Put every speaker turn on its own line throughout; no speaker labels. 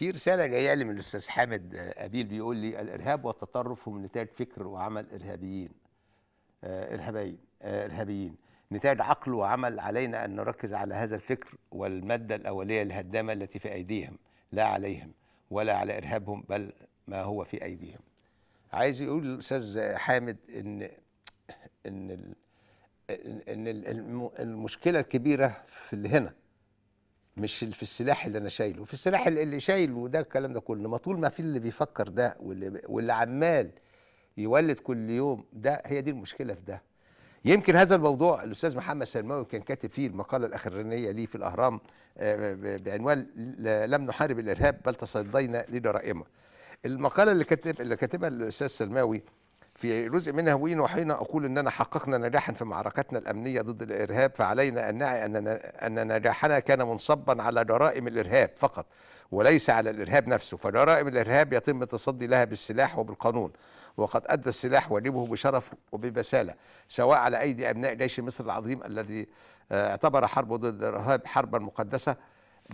في رساله جايه لي من الاستاذ حامد ابيل بيقول لي الارهاب والتطرف هم نتاج فكر وعمل ارهابيين آه، ارهابيين آه، ارهابيين نتاج عقل وعمل علينا ان نركز على هذا الفكر والماده الاوليه الهدامه التي في ايديهم لا عليهم ولا على ارهابهم بل ما هو في ايديهم عايز يقول الاستاذ حامد ان ان ان المشكله الكبيره في اللي هنا مش في السلاح اللي انا شايله في السلاح اللي شايله ده الكلام ده كله ما طول ما في اللي بيفكر ده واللي, واللي عمال يولد كل يوم ده هي دي المشكله في ده يمكن هذا الموضوع الاستاذ محمد سلماوي كان كاتب فيه المقاله الاخرانيه ليه في الاهرام آه، بعنوان لم نحارب الارهاب بل تصدينا لجرائمه المقاله اللي كاتب اللي كاتبها الاستاذ سلماوي في جزء منها وين وحين أقول أننا حققنا نجاحا في معركتنا الأمنية ضد الإرهاب فعلينا أن نعي أن نجاحنا كان منصبا على جرائم الإرهاب فقط وليس على الإرهاب نفسه فجرائم الإرهاب يتم التصدي لها بالسلاح وبالقانون وقد أدى السلاح واجبه بشرف وببسالة سواء على أيدي أبناء جيش مصر العظيم الذي آه، اعتبر حربه ضد الإرهاب حربا مقدسة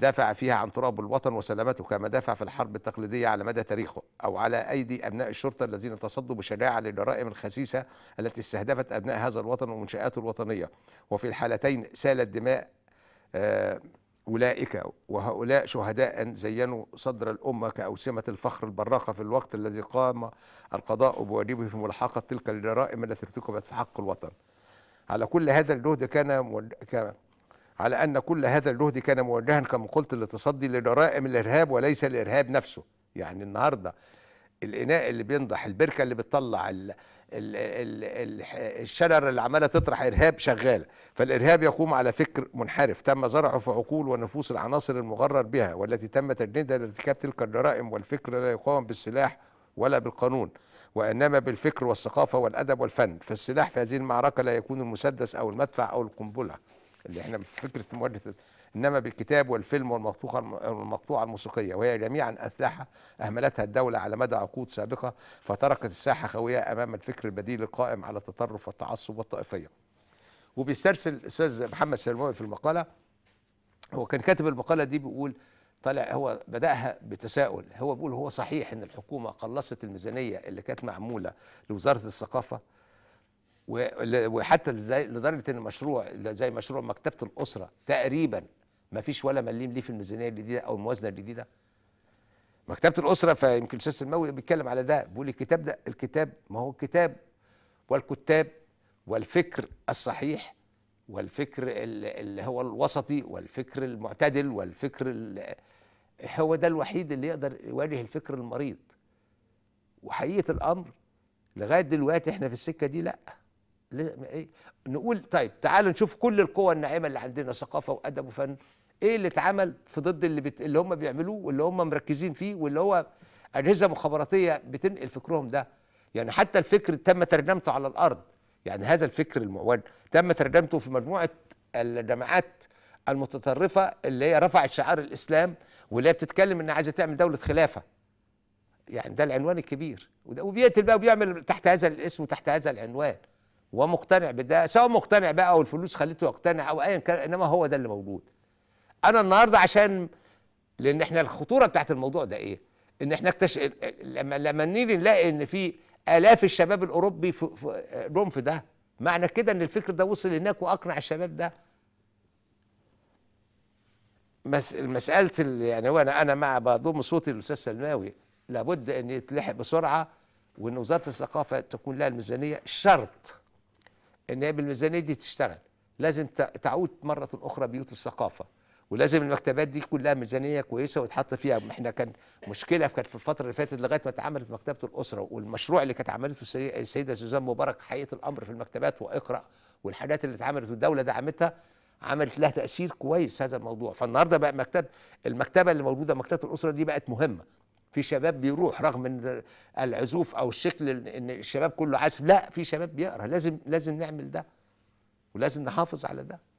دافع فيها عن تراب الوطن وسلامته كما دافع في الحرب التقليدية على مدى تاريخه أو على أيدي أبناء الشرطة الذين تصدوا بشجاعة للجرائم الخسيسة التي استهدفت أبناء هذا الوطن ومنشآته الوطنية وفي الحالتين سالت دماء آه، أولئك وهؤلاء شهداء زينوا صدر الأمة كأوسمة الفخر البراقة في الوقت الذي قام القضاء بواجبه في ملحقة تلك الجرائم التي ارتكبت في حق الوطن على كل هذا الجهد كان على أن كل هذا الجهد كان موجها كما قلت للتصدي لجرائم الإرهاب وليس الإرهاب نفسه يعني النهاردة الإناء اللي بينضح البركة اللي بتطلع ال ال ال الشجر اللي عمالة تطرح إرهاب شغالة فالإرهاب يقوم على فكر منحرف تم زرعه في عقول ونفوس العناصر المغرر بها والتي تم تجنيدها لارتكاب تلك الجرائم والفكر لا يقاوم بالسلاح ولا بالقانون وإنما بالفكر والثقافة والأدب والفن فالسلاح في هذه المعركة لا يكون المسدس أو المدفع أو القنبلة اللي احنا فكره مؤلف انما بالكتاب والفيلم والمقطوعه المقطوعه الموسيقيه وهي جميعا اسلحه اهملتها الدوله على مدى عقود سابقه فتركت الساحه خاويه امام الفكر البديل القائم على التطرف والتعصب والطائفيه. وبيسترسل الاستاذ محمد سلموي في المقاله هو كان كاتب المقاله دي بيقول طالع هو بداها بتساؤل هو بيقول هو صحيح ان الحكومه قلصت الميزانيه اللي كانت معموله لوزاره الثقافه وحتى لدرجه ان مشروع زي مشروع مكتبه الاسره تقريبا ما فيش ولا مليم ليه في الميزانيه الجديده او الموازنه الجديده مكتبه الاسره فيمكن الاستاذ الموي بيتكلم على ده بيقول الكتاب ده الكتاب ما هو الكتاب والكتاب والفكر الصحيح والفكر اللي هو الوسطي والفكر المعتدل والفكر هو ده الوحيد اللي يقدر يواجه الفكر المريض وحقيقه الامر لغايه دلوقتي احنا في السكه دي لا ايه نقول طيب تعالوا نشوف كل القوى الناعمه اللي عندنا ثقافه وادب وفن ايه اللي اتعمل في ضد اللي بت... اللي هم بيعملوه واللي هم مركزين فيه واللي هو اجهزه مخابراتيه بتنقل فكرهم ده يعني حتى الفكر تم ترجمته على الارض يعني هذا الفكر المعوج تم ترجمته في مجموعه الجماعات المتطرفه اللي هي رفعت شعار الاسلام واللي هي بتتكلم انها عايزه تعمل دوله خلافه يعني ده العنوان الكبير وبيقتل بقى وبيعمل تحت هذا الاسم وتحت هذا العنوان ومقتنع بده سواء مقتنع بقى او الفلوس خليته يقتنع او ايا كان انما هو ده اللي موجود انا النهارده عشان لان احنا الخطوره بتاعت الموضوع ده ايه ان احنا اكتش... لما لما نيجي نلاقي ان في الاف الشباب الاوروبي في... في... روم في ده معنى كده ان الفكر ده وصل هناك واقنع الشباب ده مس... مساله ال... يعني هو انا انا مع بضم صوتي للاستاذ سلماوي لابد ان يتلحق بسرعه وان وزاره الثقافه تكون لها الميزانيه شرط ان هي بالميزانيه دي تشتغل لازم تعود مره اخرى بيوت الثقافه ولازم المكتبات دي كلها ميزانيه كويسه ويتحط فيها احنا كان مشكله كانت في الفتره اللي فاتت لغايه ما اتعملت مكتبه الاسره والمشروع اللي كانت عملته السيده سوزان مبارك حقيقه الامر في المكتبات واقرا والحاجات اللي اتعملت والدوله دعمتها عملت لها تاثير كويس هذا الموضوع فالنهارده بقى مكتب المكتبه اللي موجوده مكتبه الاسره دي بقت مهمه في شباب بيروح رغم ان العزوف او الشكل ان الشباب كله عازف لا في شباب بيقرا لازم لازم نعمل ده ولازم نحافظ على ده